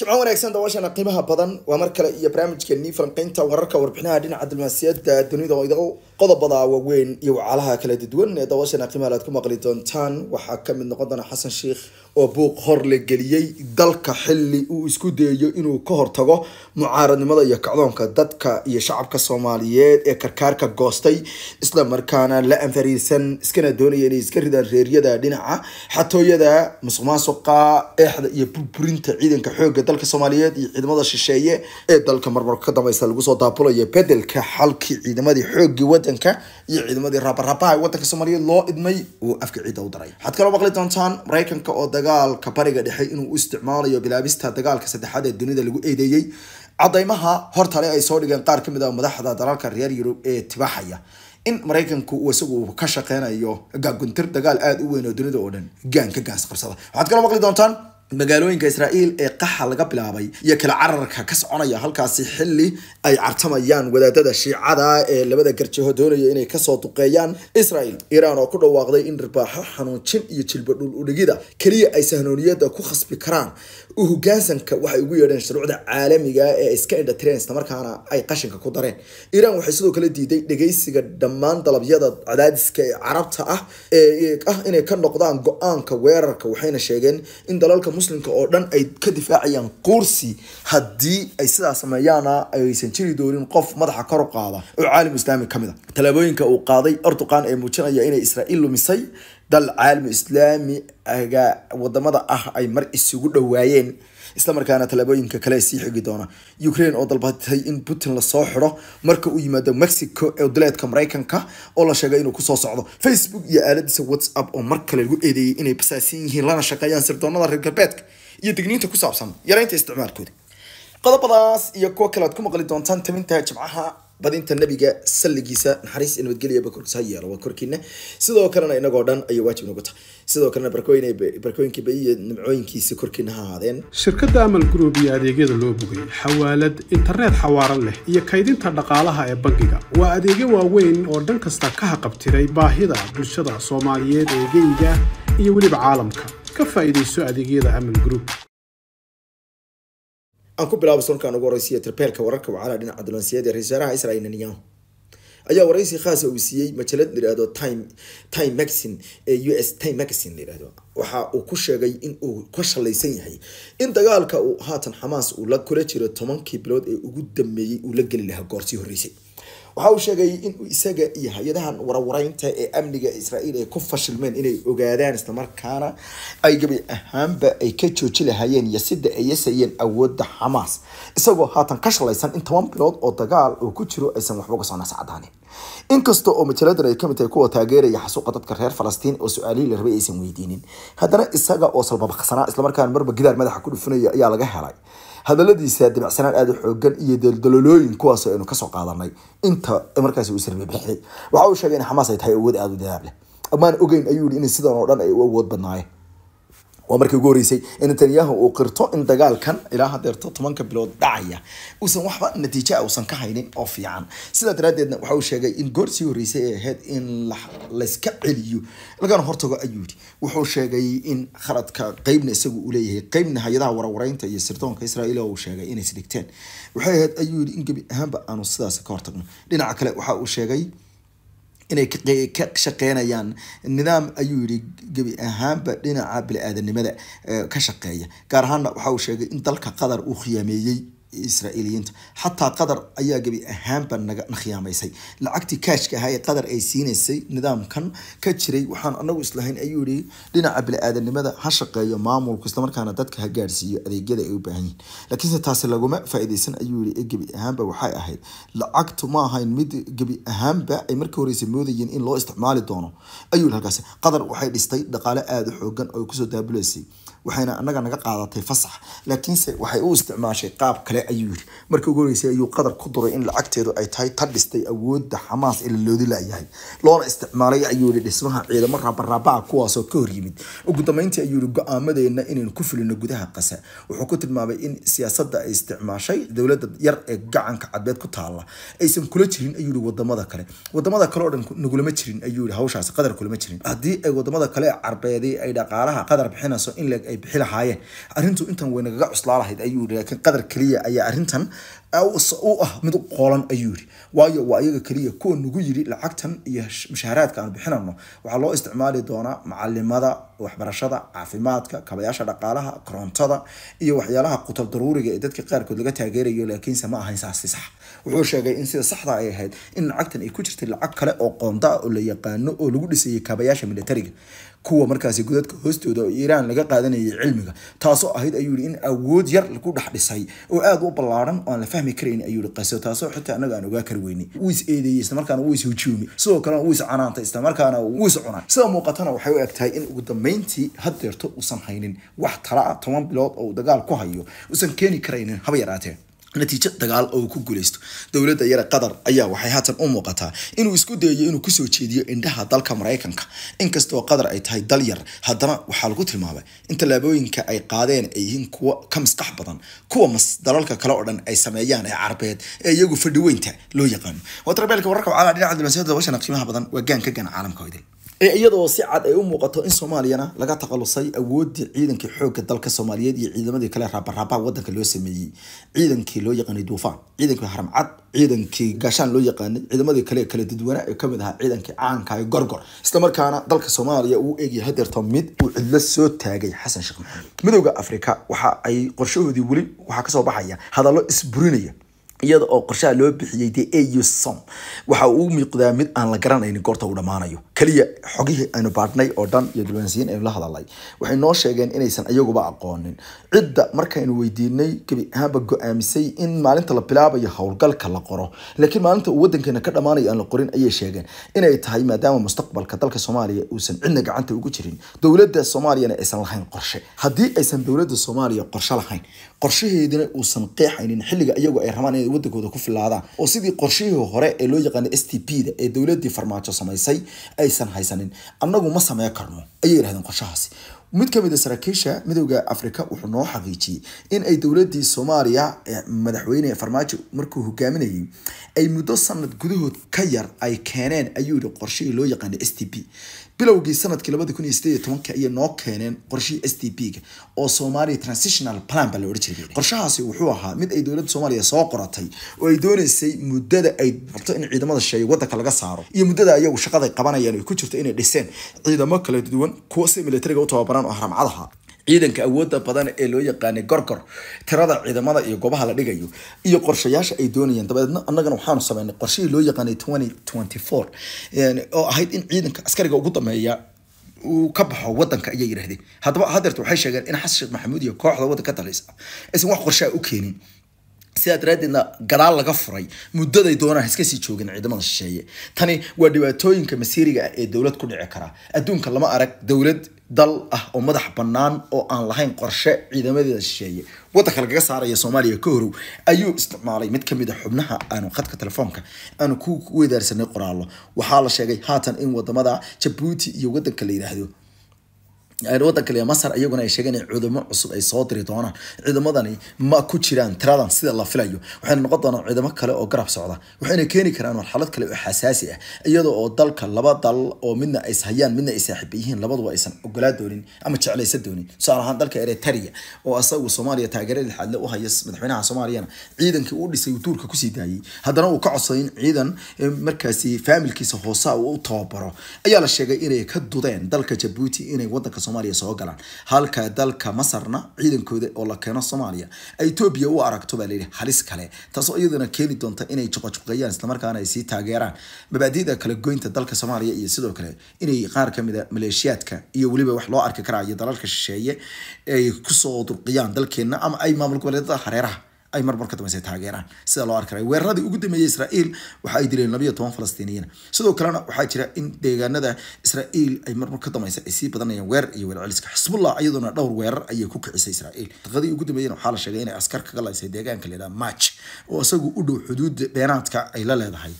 jimco wanaagsan daawashana qiimaha badan waa mar kale iyo barnaamijkeeni falanqeynta wararka warbixinaha dhinaca diblomaasiyadda dunida oo idago qodobada waaweyn iyo wacaalaha kala duwan ee daawashana qiimaha laad ku maqli doontaan waxaa kamid noqon doona xasan sheikh oo buuq hor la geliyey dalka xilli uu isku dayayo inuu ka hortago mucaaradnimada iyo kacdoonka dadka iyo shacabka soomaaliyeed ee karkaarka goostay islamarkaana la anfariirsan iskana doonaya inay iska ridaan reeryada dhinaca xatooyada musuqmaasuqa eexda iyo burburinta ciidanka xoogga dalka soomaaliyeed iyo ciidamada shisheeye ee dalka marmarka ka dambaysa lagu soo daabulayo bedelka xalkii ciidamadii xoogii wadanka iyo ciidamadii rabarabaha wadanka soomaaliyeed loo idmay uu afka ciidda u daray waxaad kaloo maqli doontaan maraykanka oo dagaalka bariga dhexe inuu u isticmaalayo bilaabista dagaalka saddexaad ee dunida lagu eedeeyey cadaymaha hortale ay soo dhigeen qaar kamid a ah madaxda dalalka reer yurub ee tibaxaya in maraykanku uu isagu ka shaqeynayo gaaguntir dagaal aada u weyn oo dunida oo dhan gaanka gaas qabsada waxaad kala maqli doontaan magaalooyinka israa'iil ee qaxa laga bilaabay iyo kala cararka ka soconaya halkaasi xilli ay cartamayaan wadaadada shiicada ee labada garjaho doonaya inay kasoo duqeeyaan israel iiraan oo ku dhawaaqday in ribaaxo xanuunjin iyo jilba dhul udhigida keliya ay sahnooniyada ku khasbi karaan u hogaansanka waxay ugu yeedheen shuruucda caalamiga ah ee iska indhatireen islamarkaana ay qashinka ku dareen iiraan waxay sidoo kale diiday dhegeysiga dhammaan dalabyada cadaadiska ee carabta ah ee ah inay ka noqdaan go-aanka weerarka waxayna sheegeen in dalalka muslimka oo dhan ay ka difaacayaan kursi haddii ay sidaa sameeyaana aysan jiri doonin qof madaxa kor u qaada oo caalam islaami ka mid a ah. tallaabooyinka uu qaaday erdoqan ee muujinaya inay israa'iil lumisay dal caalami islaami wadamada ah ay mar isugu dhowaayeen islamarkaana talaabooyinka kale sii xigi doona ukraine oo dalbatay in putin lasoo xiro marka uu yimaado mexico ee duleedka maraykanka oo la sheegay inuu kusoo socdo facebook iyo aaladiisa whatsapp oo mar kale lagu eedeeyay inay basaasan yihiin lana shaqeeyaan sirdoonada reer galbeedka iyo digniinta ku saabsan yaraynta isticmaalkooda qodobadaas iyo kuwo kale ku maqli doontaan tabinta jimcaha badinta nabiga salligiisa naxariis iyo nabadgelya bakorkiisa ha yeelo waa korkiina sidoo kalena inagoo dhan ayay waajib nagu tahay sidoo kalena barkooyinkiiba iyo nimcooyinkiisa korkiina ha ahaadeen shirkadda amal group iyo adeegyada loo bogay xawaalad internet xawaaro leh iyo kaydinta dhaqaalaha ee bangiga waa adeegyo waaweyn oo dhan kasta ka haqabtiray baahida bulshada soomaaliyeed ee geyga iyo weliba caalamka ka faa'iidayso adeegyada amal group aan ku bilaabo sunkan ugu horeysiya tirbeelka wararka wacaalaa dhinaca dulansiyeed ee ra-isul israel netanyahu ayaa waraysi khaasa uu siiyey majalad layihahdo time time magazine ee u s time magazine layihahdo waxa uu ku sheegay in uu ka shalaysan yahay in dagaalka uu haatan xamaas uu la kula jiro tobankii bilood ee ugu dambeeyey uu la geli lahaa goortii horreysay waxa uu sheegay in isaga iyo hay-adahan warwareynta ee amniga israa'iil ay ku fashilmeen inay ogaadaan islamarkaana ay gebi ahaanba ay ka jooji lahayeen yasida ay yasayeen awoodda xamaas isagoo haatan ka shalaysan in toban bilood oo dagaal uu ku jiro aysan waxba kasoo nascadaanin inkasta oo majaladan ay kamid tahay kuwa taageeraya xasuuqa dadka reer falastiin oo su-aalihii la rabay aysan weydiinin haddana isaga oo salbabaqsanaa islamarkaana marba gidaar madaxa ku dhufinaya ayaa laga helay hadaladiisa dabacsanaan aada xoogan iyo daldalolooyin kuwaas aynu kasoo qaadanay inta markaas u sarbixday waxa uu sheegay in xamaas ay tahay awood aada u dadaableh leh ammaan ogeyn ayuu yihi in sidan oo dhan ay u awood badnaayeen waa markii ugu horreysay in netanyahu uu qirto in dagaalkan ilaa hadeerto tobanka bilood dhacaya uusan waxba natiija ah uusan ka haynin oo fiican sidaa daraaddeedna waxa uu sheegay in goor horreysay ay ahayd in layska celiyo lagana hortago ayuu yidhi wuxuu sheegay in khaladka qeybna isagu uu qeybna hay-adaha warwareynta iyo sirdoonka israa'iil uu sheegay inay isdhigteen waxay ahayd ayuu yidhi in gebi ahaanba aanu sidaas ka hortagno dhinaca kale waxa uu sheegay inay ka shaqeynayaan nidaam ayuu yidhi gebi ahaanba dhinaca bini-aadanimada eh, ka shaqeeya gaar ahaana waxa uu sheegay in dalka qatar uu khiyaameeyey israailiyiinta xataa qatar ayaa gebi ahaanba nagna khiyaamaysay lacagtii kaashka ahaa ee qatar ay siinaysay nidaamkan ka jiray waxaan anagu islahayn ayuu yihi dhinaca bili-aadanimada ha shaqeeyo maamulku islamarkaana dadka ha gaadhsiiyo adeegyada ay u baahan yihin laakiinse taasi laguma faa ayuu yihi ee gebi ahaanba waxay ahayd lacagtu ma ahayn mid gebi ahaanba ay markii horeysa moodayeen in loo isticmaali doono ayuu yihi halkaasi qatar waxay dhistay dhaqaale aada u xoogan oo kusoo daabuleysay waxayna anaga naga qaadatay fasax laakiinse waxay u isticmaashay qaab kale ayuu yiri markii ugu horeysay ayuu qadar ku duray in lacagteedu ay tahay ta dhistay awoodda xamaas ila loodi layahay loona isticmaalay ayuu yihi dhismaha ciidamo raabaraabaa kuwaasoo ka hor yimid ugu dambeyntii ayuu yihi go-aamadeena inaynu ku filino gudaha qasa wuxuu ku tilmaamay in siyaasadda ay isticmaashay dowladda yar ee gacanka cadbeed ku taalla aysan kula jirin ayuu yihi wadamada kale wadamada kale oo dhan nagulama jirin ayuu yihi hawshaasi qadar kulama jirin haddii ay wadamada kale ee carbeedi ay dhaqaalaha qadar bixinayso in leeg ay bixi lahaayeen arrintu intan way nagaga cuslaa lahayd ayuu yidhi laakiin qadar keliya ayaa arrintan u ah mid qoolan ayuu yidhi waayo waa iyaga keliya kuwa nagu yidhi lacagtan iyo mushaaraadka aan bixinano waxaa loo isticmaali doonaa macalimada waxbarashada caafimaadka kabayaasha dhaqaalaha korontada iyo waxyaalaha qutab daruuriga ee dadka qaarkood laga taageerayo laakiinse ma ahayn saasi sax wuxuu sheegay in sida saxda ay ahayd in lacagtan ay ku jirtay lacag kale oo qoondaa oo la yaqaano oo lagu dhisayay kaabayaasha militariga kuwa markaasi godadka hoostooda oo iiraan laga qaadanayay cilmiga taasoo ahayd ayuu yidhi in awood yar lagu dhex dhisay oo aada u ballaaran oo aan la fahmi karayn ayuu yidhi qaso taasoo xitaa annaga aan ogaa kari weynay wuu is eedeeyey islamarkaana wuu is hujuumi sidoo kalena wuu is canaantay islamarkaana wuu is cunay sida muuqatana waxay u eg tahay in ugu dambayntii haddeerto uusan haynin wax tala ah, toban bilood oo uu dagaal ku hayo uusan keeni karaynin haba yaraatee natiijo dagaal oo ku guulaysto dowladda yare qatar ayaa waxay haatan u muuqataa inuu isku dayayo inuu kusoo jeediyo indhaha dalka maraykanka inkastoo qatar ay tahay dal yar haddana waxaa lagu tilmaamay in tallaabooyinka ay qaadeen ay yihiin kuwa ka maskax badan kuwa mas dalalka kale oo dhan ay sameeyaan ee carbeed ee iyagu fadhiweynta loo yaqaano watrabeelka wararka wacala dhinaca dibasiyada washana qiimaha badan waa gaanka gaan caalamka idil ee iyadoo si cad ay u muuqato in soomaaliyana laga takhalusay awoodii ciidankii xoogga dalka soomaaliyeed iyo ciidamadii kale raabaraabaa wadanka loo sameeyey ciidankii loo yaqaanay duufaan ciidankii haramcad ciidankii gaashaan loo yaqaanay ciidamadii kale kala dadwanaa ee kamid ahaa ciidankii caanka ee gorgor islamarkaana dalka soomaaliya uu eegaya hadeerta mid uu cidlo soo taagay xasan sheekh maxamed midowda afrika waxa ay qorshahoodii weli waxaa kasoo baxaya hadallo isburinaya iyada oo qorshaha loo bixiyey de ausom waxa uu muuqdaa mid aan la garanaynin goorta uu dhammaanayo keliya xogihii aynu baadhnay oo dhan iyo dulwaansiyiin aynu la hadalay waxay noo sheegeen inaysan iyaguba aqoonin cidda markaynu weydiinay gebi ahaanba go-aamisay in maalinta la bilaabayo howlgalka la qoro laakiin maalinta uu wadankeena ka dhammaanayo aan la qorin ayay sheegeen inay tahay maadaama mustaqbalka dalka soomaaliya uusan cidna gacanta ugu jirin dowladda soomaaliyana aysan lahayn qorshe haddii aysan dowladda soomaaliya qorshe lahayn qorshaheedina uusan qeexaynin xilliga iyagu ay rabaan wadankooda ku filaadaan oo sidii qorshihii hore ee loo yaqaanay s t p da ee dowladii farmaajo samaysay aysan haysanin annagu ma sameyn karno ayay yidhahdeen qorshahaasi mid kamid a ah saraakiisha midooda africa wuxuu noo xaqiijiyey in ay dowladii soomaaliya madaxweyne farmaajo markuu hogaaminayay ay muddo sanad gudahood ka yar ay keeneen ayuu yihi qorshihii loo yaqaanay s t p bilowgii sanadkii labada kun iyo sideed iyo tobanka ayay noo keeneen qorshihii s d p ga oo somalia transitional plan baa la odhan jiray qorshahaasi wuxuu ahaa mid ay dowladda soomaaliya soo qoratay oo ay dooneysay muddada ay rabto in ciidamada shisheeye waddanka laga saaro iyo muddada iyagu shaqada qabanayaan ay ku jirto inay dhiseen ciidamo kala duwan kuwa si militariga u tababaraan oo haramcadaha ciidanka awoodda badan ee loo yaqaanay gorgor tirada ciidamada iyo goobaha la dhigayo iyo qorshayaasha ay doonayeen dabadeedna annagana waxaanu sameynay qorshihii loo yaqaanay oo ahayd in ciidanka askariga ugu dambeeya uu ka baxo wadanka ayay yidhahdeen hadaba hadeerta waxay sheegeen in xasan sheekh maxamuud iyo kooxda wadanka taliysa aysan wax qorshaha u keenin sidaa daraadeedna gadaal laga furay muddaday doonaan iska sii joogin ciidamada shisheeye tani waa dhibaatooyinka masiiriga ah ee dowlad ku dhici kara adduunka lama arag dowlad dal ah oo madax bannaan oo aan lahayn qorshe ciidamadeeda shisheeye wadanka lagaga saaraya soomaaliya ka horow ayuu isticmaalay mid kamid a ah xubnaha aanu khadka telefoonka aanu ku wadaarsanay qoraallo waxaa la sheegay haatan in wadamada jabuuti iyo wadanka la yidhaahdo wadanka l masar iyaguna ay sheegeen in cudamo cusub ay soo diri doonaan cudamadani ma ku jiraan tiradan sida la filayo waxayna noqon doonaan cudamo kale oo garab socda waxayna keeni karaan marxalad kale oo xasaasi ah iyadoo oo dalka laba dal oo midna ay hayaan midna ay saaxiiba yihiin labaduba aysan ogolaa doonin ama jeclaysa doonin tusaale ahaan dalka eritaria oo asagu soomaaliya taageerada xadle u haya madaxweynaha soomaaliyana ciidankii uu dhisay duurka kusii daayay haddana uu ka codsaday in ciidan markaasi faamilkiisa hoosaa u tababaro ayaa la sheegay inay ka dudeen dalka jabuuti inay wadanka soomaaliya soo galaan halka dalka masarna ciidankooda oo la keeno soomaaliya etoobiya u aragto baa layihi halis kale taasoo iyadana keeni doonta inay juqajuqeeyaan islamarkaana ay sii taageeraan mabaadi'da kala goynta dalka soomaaliya iyo sidoo kale inay qaar kamid a ah maleeshiyaadka iyo weliba wax loo arki karaa iyo dalalka shisheeye ay kusoo durqiyaan dalkeena ama ay maamul goboleedada hareeraha ay marmarka dambeysa taageeraan sida loo arki weeraradii ugu dambeeyay israel waxa ay dileen labayo toban falastiiniyiin sidoo kalena waxaa jira in deegaanada israel ay marmar ka dambeysa ay sii badanayaan weerar iyo welceliska xisbullah iyaduna dhowr weerar ayay ku kicisay israel daqadii ugu dambeeyeen waxaa la sheegay inay askar kaga laysay deegaanka la yidhaha march oo isagu u dhow xuduudda beenaadka ay la leedahay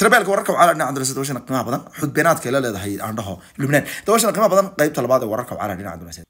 تربيل ورقة وعلى أن عند رسالة وشنا قمة بدن حد بينات كلا لهذا هي عنده لبنان دوشنا قمة بدن قيب طلبات ورقة وعلى أن عند رسالة